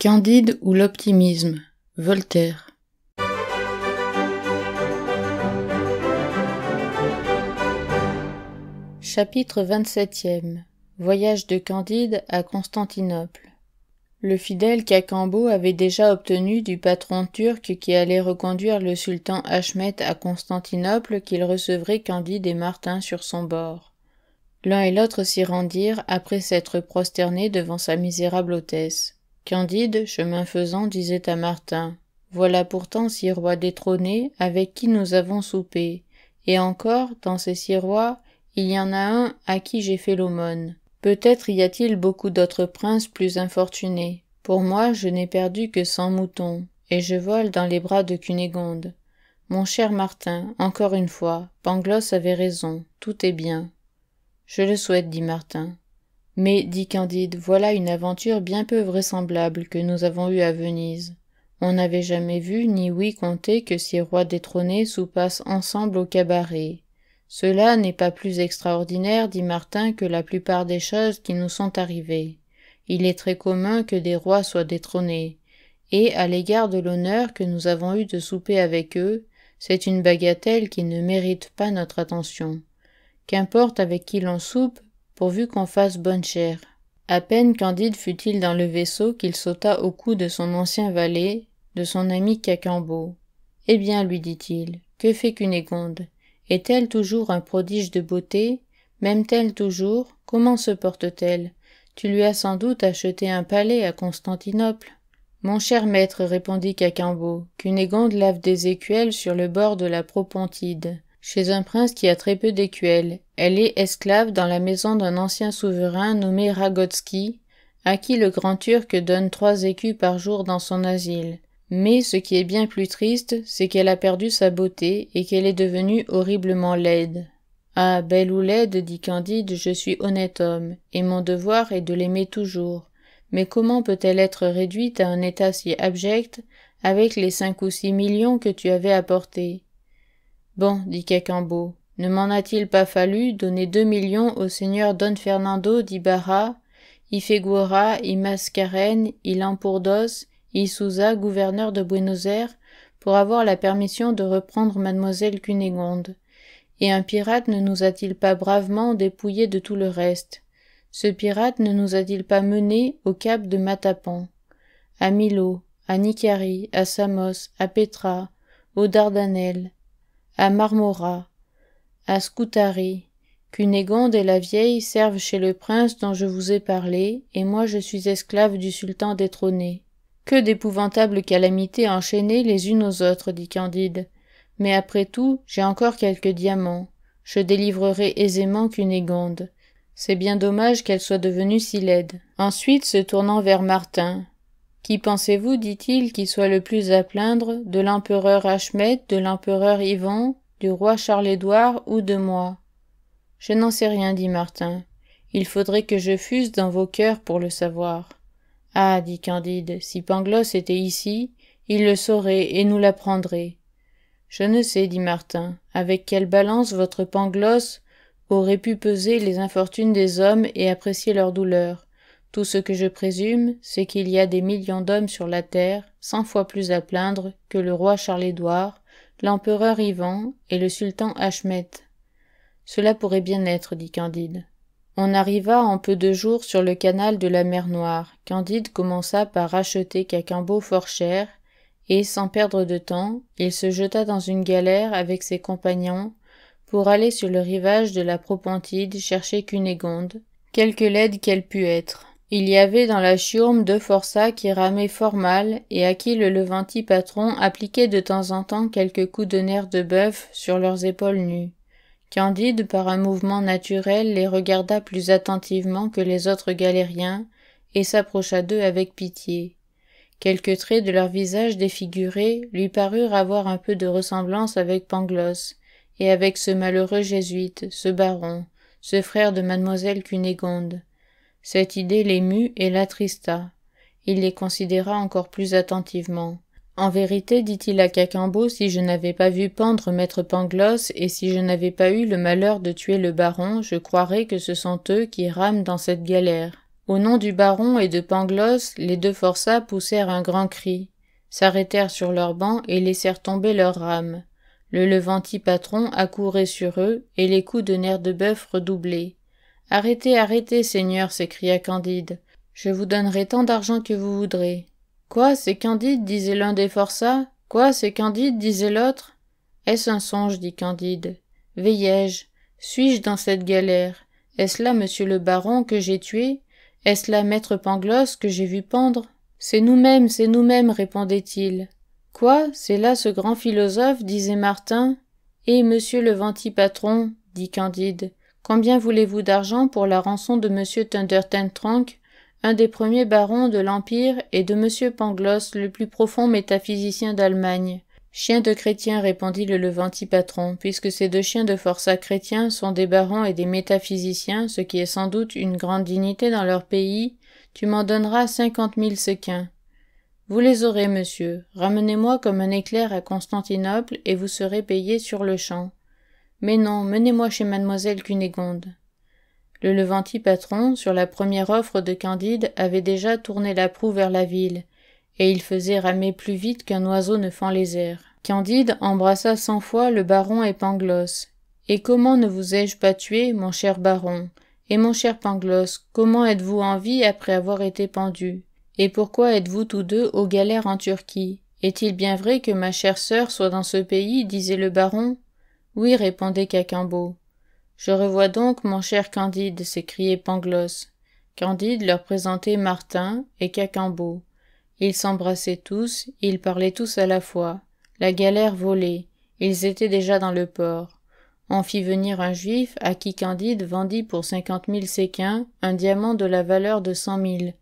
Candide ou l'optimisme, Voltaire. Chapitre 27 Voyage de Candide à Constantinople. Le fidèle Cacambo avait déjà obtenu du patron turc qui allait reconduire le sultan Achmet à Constantinople qu'il recevrait Candide et Martin sur son bord. L'un et l'autre s'y rendirent après s'être prosternés devant sa misérable hôtesse. Candide, chemin faisant, disait à Martin Voilà pourtant six rois détrônés avec qui nous avons soupé. Et encore, dans ces six rois, il y en a un à qui j'ai fait l'aumône. Peut-être y a-t-il beaucoup d'autres princes plus infortunés. Pour moi, je n'ai perdu que cent moutons, et je vole dans les bras de Cunégonde. Mon cher Martin, encore une fois, Pangloss avait raison, tout est bien. Je le souhaite, dit Martin. Mais, dit Candide, voilà une aventure bien peu vraisemblable que nous avons eue à Venise. On n'avait jamais vu ni oui compter que ces rois détrônés soupassent ensemble au cabaret. Cela n'est pas plus extraordinaire, dit Martin, que la plupart des choses qui nous sont arrivées. Il est très commun que des rois soient détrônés, et à l'égard de l'honneur que nous avons eu de souper avec eux, c'est une bagatelle qui ne mérite pas notre attention. Qu'importe avec qui l'on soupe, pourvu qu'on fasse bonne chère. À peine Candide fut-il dans le vaisseau qu'il sauta au cou de son ancien valet, de son ami Cacambo. Eh bien, lui dit-il, que fait Cunégonde Est-elle toujours un prodige de beauté M'aime-t-elle toujours Comment se porte-t-elle Tu lui as sans doute acheté un palais à Constantinople. Mon cher maître, répondit Cacambo, Cunégonde lave des écuelles sur le bord de la Propontide chez un prince qui a très peu d'écuelles. Elle est esclave dans la maison d'un ancien souverain nommé Ragotski, à qui le grand turc donne trois écus par jour dans son asile. Mais ce qui est bien plus triste, c'est qu'elle a perdu sa beauté et qu'elle est devenue horriblement laide. Ah, belle ou laide, dit Candide, je suis honnête homme, et mon devoir est de l'aimer toujours. Mais comment peut-elle être réduite à un état si abject avec les cinq ou six millions que tu avais apportés? Bon, dit Cacambo, ne m'en a-t-il pas fallu donner deux millions au seigneur Don Fernando d'Ibarra, Ifegura y Mascaren y y gouverneur de Buenos Aires, pour avoir la permission de reprendre mademoiselle Cunégonde et un pirate ne nous a-t-il pas bravement dépouillés de tout le reste Ce pirate ne nous a-t-il pas menés au cap de Matapan À Milo, à Nicari, à Samos, à Petra, aux Dardanelles, à Marmora, à Scutari, Cunégonde et la vieille servent chez le prince dont je vous ai parlé, et moi je suis esclave du sultan détrôné. Que d'épouvantables calamités enchaînées les unes aux autres, dit Candide. Mais après tout, j'ai encore quelques diamants. Je délivrerai aisément Cunégonde. C'est bien dommage qu'elle soit devenue si laide. Ensuite, se tournant vers Martin. Qui pensez-vous, dit-il, qui soit le plus à plaindre, de l'empereur Achmet, de l'empereur Ivan, du roi Charles-Édouard ou de moi Je n'en sais rien, dit Martin. Il faudrait que je fusse dans vos cœurs pour le savoir. Ah, dit Candide, si Pangloss était ici, il le saurait et nous l'apprendrait. Je ne sais, dit Martin, avec quelle balance votre Pangloss aurait pu peser les infortunes des hommes et apprécier leur douleur. Tout ce que je présume, c'est qu'il y a des millions d'hommes sur la terre, cent fois plus à plaindre que le roi Charles-Édouard, l'empereur Ivan et le sultan Achmet. Cela pourrait bien être, dit Candide. On arriva en peu de jours sur le canal de la mer Noire. Candide commença par racheter Cacambo fort cher, et, sans perdre de temps, il se jeta dans une galère avec ses compagnons pour aller sur le rivage de la Propontide chercher Cunégonde, quelque laide qu'elle pût être. Il y avait dans la chiourme deux forçats qui ramaient fort mal et à qui le levanti patron appliquait de temps en temps quelques coups de nerf de bœuf sur leurs épaules nues. Candide, par un mouvement naturel, les regarda plus attentivement que les autres galériens et s'approcha d'eux avec pitié. Quelques traits de leur visage défiguré lui parurent avoir un peu de ressemblance avec Pangloss et avec ce malheureux jésuite, ce baron, ce frère de mademoiselle Cunégonde. Cette idée l'émut et l'attrista. Il les considéra encore plus attentivement. En vérité, dit-il à Cacambo, si je n'avais pas vu pendre maître Pangloss et si je n'avais pas eu le malheur de tuer le baron, je croirais que ce sont eux qui rament dans cette galère. Au nom du baron et de Pangloss, les deux forçats poussèrent un grand cri, s'arrêtèrent sur leurs bancs et laissèrent tomber leurs rames. Le levanti patron accourait sur eux et les coups de nerf de bœuf redoublaient. Arrêtez, arrêtez, Seigneur, s'écria Candide. Je vous donnerai tant d'argent que vous voudrez. Quoi, c'est Candide disait l'un des forçats. Quoi, c'est Candide disait l'autre. Est-ce un songe dit Candide. Veillais-je Suis-je dans cette galère Est-ce là monsieur le baron que j'ai tué Est-ce là maître Pangloss que j'ai vu pendre C'est nous-mêmes, c'est nous-mêmes, répondait-il. Quoi C'est là ce grand philosophe disait Martin. Et eh, monsieur le venti dit Candide. Combien voulez-vous d'argent pour la rançon de M. Thundertentronck, un des premiers barons de l'Empire et de M. Pangloss, le plus profond métaphysicien d'Allemagne Chien de chrétien, répondit le Levanti patron, puisque ces deux chiens de forçats chrétiens sont des barons et des métaphysiciens, ce qui est sans doute une grande dignité dans leur pays, tu m'en donneras cinquante mille sequins. Vous les aurez, monsieur. Ramenez-moi comme un éclair à Constantinople, et vous serez payé sur le champ. Mais non, menez-moi chez mademoiselle Cunégonde. Le Levanti patron, sur la première offre de Candide, avait déjà tourné la proue vers la ville, et il faisait ramer plus vite qu'un oiseau ne fend les airs. Candide embrassa cent fois le baron et Pangloss. Et comment ne vous ai-je pas tué, mon cher baron Et mon cher Pangloss, comment êtes-vous en vie après avoir été pendu Et pourquoi êtes-vous tous deux aux galères en Turquie Est-il bien vrai que ma chère sœur soit dans ce pays disait le baron oui, répondait Cacambo. Je revois donc mon cher Candide, s'écriait Pangloss. Candide leur présentait Martin et Cacambo. Ils s'embrassaient tous, ils parlaient tous à la fois. La galère volait. Ils étaient déjà dans le port. On fit venir un juif à qui Candide vendit pour cinquante mille séquins un diamant de la valeur de cent mille,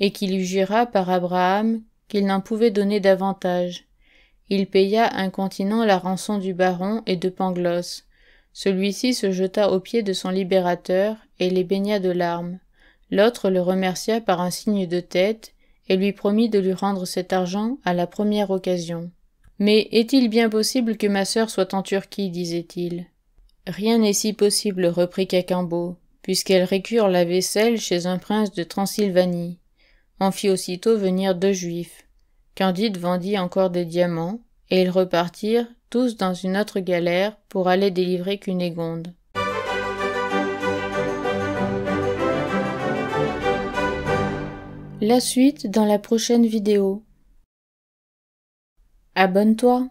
et qui lui jura par Abraham qu'il n'en pouvait donner davantage. Il paya incontinent la rançon du baron et de Pangloss. Celui-ci se jeta aux pieds de son libérateur et les baigna de larmes. L'autre le remercia par un signe de tête et lui promit de lui rendre cet argent à la première occasion. Mais est-il bien possible que ma sœur soit en Turquie disait-il. Rien n'est si possible, reprit Cacambo, puisqu'elle récure la vaisselle chez un prince de Transylvanie. On fit aussitôt venir deux juifs. Candide vendit encore des diamants, et ils repartirent, tous dans une autre galère, pour aller délivrer Cunégonde. La suite dans la prochaine vidéo. Abonne-toi